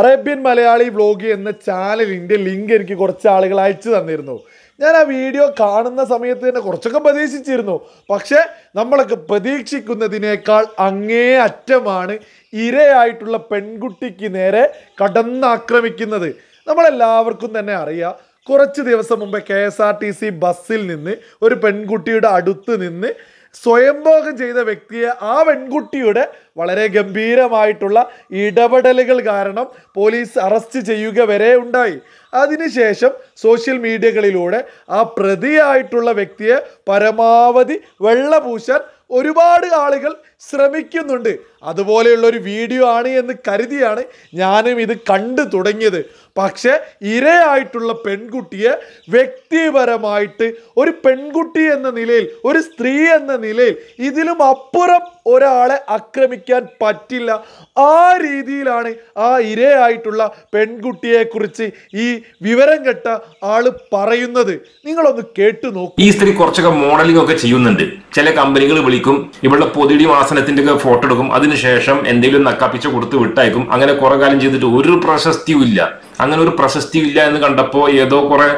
Arabian Malayali vlog എന്ന ചാനലിൻ്റെ link എനിക്ക് കുറച്ച് ആളുകൾ അയച്ചു തന്നിരുന്നു ഞാൻ ആ വീഡിയോ കാണുന്ന സമയത്ത് തന്നെ കുറച്ചൊക്കെ പ്രതീക്ഷിച്ചിരുന്നു പക്ഷേ നമ്മളൊക്കെ പ്രതീക്ഷിക്കുന്നതിനേക്കാൾ അങ്ങേ അറ്റമാണ് ഇരയായിട്ടുള്ള പെൺകുട്ടിക്ക് നേരെ കടന്നാക്രമിക്കുന്നത് നമ്മളെല്ലാവർക്കും തന്നെ അറിയാം കുറച്ച് ദിവസം മുമ്പേ K S R T C ബസ്സിൽ നിന്ന് ഒരു പെൺകുട്ടിയുടെ അടുത്ത് നിന്ന് സ്വയംഭോഗം ചെയ്ത വ്യക്തിയെ ആ പെൺകുട്ടിയുടെ വളരെ ഗംഭീരമായിട്ടുള്ള ഇടപെടലുകൾ കാരണം പോലീസ് അറസ്റ്റ് ചെയ്യുക വരെ ഉണ്ടായി അതിനുശേഷം സോഷ്യൽ മീഡിയകളിലൂടെ ആ പ്രതിയായിട്ടുള്ള വ്യക്തിയെ പരമാവധി വെള്ളപൂശാൻ ഒരുപാട് ആളുകൾ ശ്രമിക്കുന്നുണ്ട് അതുപോലെയുള്ള ഒരു വീഡിയോ ആണ് എന്ന് കരുതിയാണ് ഞാനും ഇത് കണ്ടു തുടങ്ങിയത് പക്ഷേ ഇരയായിട്ടുള്ള പെൺകുട്ടിയെ വ്യക്തിപരമായിട്ട് ഒരു പെൺകുട്ടി എന്ന നിലയിൽ ഒരു സ്ത്രീ എന്ന നിലയിൽ ഇതിലും അപ്പുറം ഒരാളെ ആക്രമിക്കാൻ പറ്റില്ല ആ രീതിയിലാണ് ആ ഇരയായിട്ടുള്ള പെൺകുട്ടിയെക്കുറിച്ച് ഈ വിവരം കെട്ട ആള് പറയുന്നത് നിങ്ങളൊന്ന് കേട്ടു നോക്കും ഈ സ്ത്രീ കുറച്ചൊക്കെ മോഡലിംഗ് ഒക്കെ ചെയ്യുന്നുണ്ട് ചില കമ്പനികൾ വിളിക്കും വിൽക്കും ഇവളുടെ പൊതിടിയും ആസനത്തിന്റെ ഒക്കെ ഫോട്ടോ എടുക്കും അതിനുശേഷം എന്തെങ്കിലും നക്കാപ്പിച്ച കൊടുത്ത് വിട്ടയക്കും അങ്ങനെ കുറെ കാലം ചെയ്തിട്ട് ഒരു പ്രശസ്തിയും ഇല്ല അങ്ങനെ ഒരു പ്രശസ്തിയും ഇല്ല എന്ന് കണ്ടപ്പോൾ ഏതോ കുറെ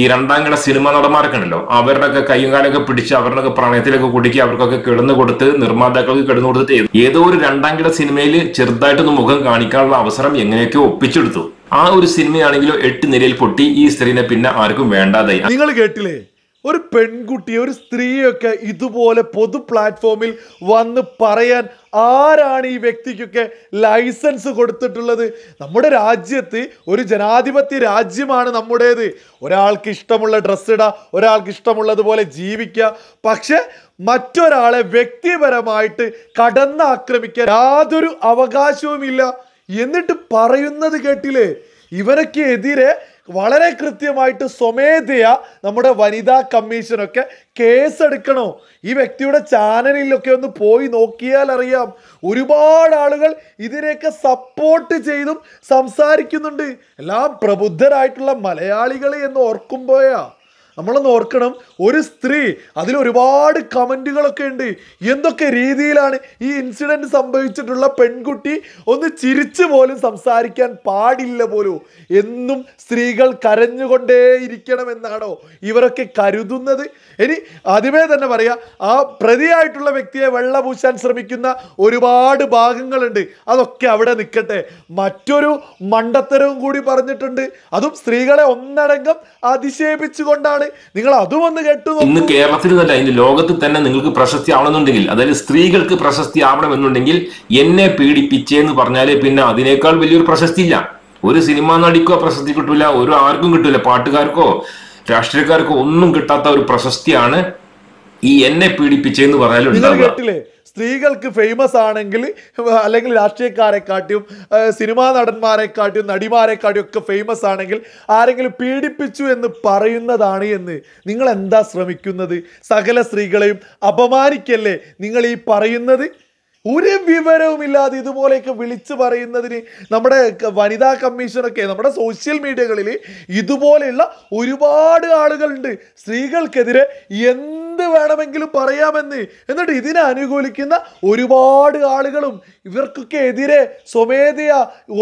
ഈ രണ്ടാം കിട സിനിമ നടന്മാർക്കുണ്ടല്ലോ ഒക്കെ കൈയും കാലൊക്കെ പിടിച്ച് ഒക്കെ പ്രണയത്തിലൊക്കെ കുടുക്കി അവർക്കൊക്കെ കിടന്നു കൊടുത്ത് നിർമ്മാതാക്കൾക്ക് കിടന്നു കൊടുത്തിട്ട് ഏതോ ഒരു രണ്ടാം കിട സിനിമയിൽ ചെറുതായിട്ടൊന്ന് മുഖം കാണിക്കാനുള്ള അവസരം എങ്ങനെയൊക്കെ ഒപ്പിച്ചെടുത്തു ആ ഒരു സിനിമയാണെങ്കിലോ എട്ട് നിരയിൽ പൊട്ടി ഈ സ്ത്രീനെ പിന്നെ ആർക്കും വേണ്ടാതായി നിങ്ങൾ കേട്ടില്ലേ ഒരു പെൺകുട്ടിയെ ഒരു സ്ത്രീയൊക്കെ ഇതുപോലെ പൊതു പ്ലാറ്റ്ഫോമിൽ വന്ന് പറയാൻ ആരാണ് ഈ വ്യക്തിക്കൊക്കെ ലൈസൻസ് കൊടുത്തിട്ടുള്ളത് നമ്മുടെ രാജ്യത്ത് ഒരു ജനാധിപത്യ രാജ്യമാണ് നമ്മുടേത് ഒരാൾക്ക് ഇഷ്ടമുള്ള ഡ്രസ്സ് ഇടാം ഒരാൾക്ക് ഇഷ്ടമുള്ളതുപോലെ ജീവിക്കുക പക്ഷേ മറ്റൊരാളെ വ്യക്തിപരമായിട്ട് ആക്രമിക്കാൻ യാതൊരു അവകാശവുമില്ല എന്നിട്ട് പറയുന്നത് കേട്ടില്ലേ ഇവരൊക്കെ എതിരെ വളരെ കൃത്യമായിട്ട് സ്വമേധയ നമ്മുടെ വനിതാ കമ്മീഷനൊക്കെ കേസെടുക്കണോ ഈ വ്യക്തിയുടെ ചാനലിലൊക്കെ ഒന്ന് പോയി നോക്കിയാൽ അറിയാം ഒരുപാട് ആളുകൾ ഇതിനെയൊക്കെ സപ്പോർട്ട് ചെയ്തും സംസാരിക്കുന്നുണ്ട് എല്ലാം പ്രബുദ്ധരായിട്ടുള്ള മലയാളികളെ എന്ന് ഓർക്കുമ്പോയാ നമ്മളൊന്ന് ഓർക്കണം ഒരു സ്ത്രീ അതിൽ ഒരുപാട് കമൻറ്റുകളൊക്കെ ഉണ്ട് എന്തൊക്കെ രീതിയിലാണ് ഈ ഇൻസിഡൻറ്റ് സംഭവിച്ചിട്ടുള്ള പെൺകുട്ടി ഒന്ന് ചിരിച്ച് പോലും സംസാരിക്കാൻ പാടില്ല പോലും എന്നും സ്ത്രീകൾ കരഞ്ഞുകൊണ്ടേയിരിക്കണമെന്നാണോ ഇവരൊക്കെ കരുതുന്നത് ഇനി ആദ്യമേ തന്നെ പറയാം ആ പ്രതിയായിട്ടുള്ള വ്യക്തിയെ വെള്ള പൂശാൻ ശ്രമിക്കുന്ന ഒരുപാട് ഭാഗങ്ങളുണ്ട് അതൊക്കെ അവിടെ നിൽക്കട്ടെ മറ്റൊരു മണ്ടത്തരവും കൂടി പറഞ്ഞിട്ടുണ്ട് അതും സ്ത്രീകളെ ഒന്നടങ്കം അതിശയിപ്പിച്ചുകൊണ്ടാണ് നിങ്ങൾ അതും ഒന്ന് കേട്ടു ഇന്ന് കേരളത്തിൽ തന്നെ ഇന്ന് ലോകത്ത് തന്നെ നിങ്ങൾക്ക് പ്രശസ്തി ആവണമെന്നുണ്ടെങ്കിൽ അതായത് സ്ത്രീകൾക്ക് പ്രശസ്തി ആവണമെന്നുണ്ടെങ്കിൽ എന്നെ പീഡിപ്പിച്ചേന്ന് പറഞ്ഞാലേ പിന്നെ അതിനേക്കാൾ വലിയൊരു പ്രശസ്തി ഇല്ല ഒരു സിനിമാ നടിക്കോ പ്രശസ്തി കിട്ടൂല ഒരു ആർക്കും കിട്ടൂല പാട്ടുകാർക്കോ രാഷ്ട്രീയക്കാർക്കോ ഒന്നും കിട്ടാത്ത ഒരു പ്രശസ്തിയാണ് ഈ എന്നെ എന്ന് പറഞ്ഞാലും ഉണ്ടാവുക സ്ത്രീകൾക്ക് ഫേമസ് ആണെങ്കിൽ അല്ലെങ്കിൽ രാഷ്ട്രീയക്കാരെക്കാട്ടിയും സിനിമാ നടന്മാരെക്കാട്ടിയും നടിമാരെക്കാട്ടിയും ഒക്കെ ഫേമസ് ആണെങ്കിൽ ആരെങ്കിലും പീഡിപ്പിച്ചു എന്ന് പറയുന്നതാണ് എന്ന് നിങ്ങൾ എന്താ ശ്രമിക്കുന്നത് സകല സ്ത്രീകളെയും അപമാനിക്കല്ലേ നിങ്ങൾ ഈ പറയുന്നത് ഒരു വിവരവുമില്ലാതെ ഇതുപോലെയൊക്കെ വിളിച്ചു പറയുന്നതിന് നമ്മുടെ വനിതാ കമ്മീഷനൊക്കെ നമ്മുടെ സോഷ്യൽ മീഡിയകളിൽ ഇതുപോലെയുള്ള ഒരുപാട് ആളുകളുണ്ട് സ്ത്രീകൾക്കെതിരെ എന്ത് വേണമെങ്കിലും പറയാമെന്ന് എന്നിട്ട് ഇതിനെ അനുകൂലിക്കുന്ന ഒരുപാട് ആളുകളും ഇവർക്കൊക്കെ എതിരെ സ്വമേധയ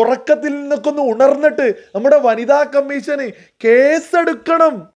ഉറക്കത്തിൽ നിന്നൊക്കെ ഒന്ന് ഉണർന്നിട്ട് നമ്മുടെ വനിതാ കമ്മീഷന് കേസെടുക്കണം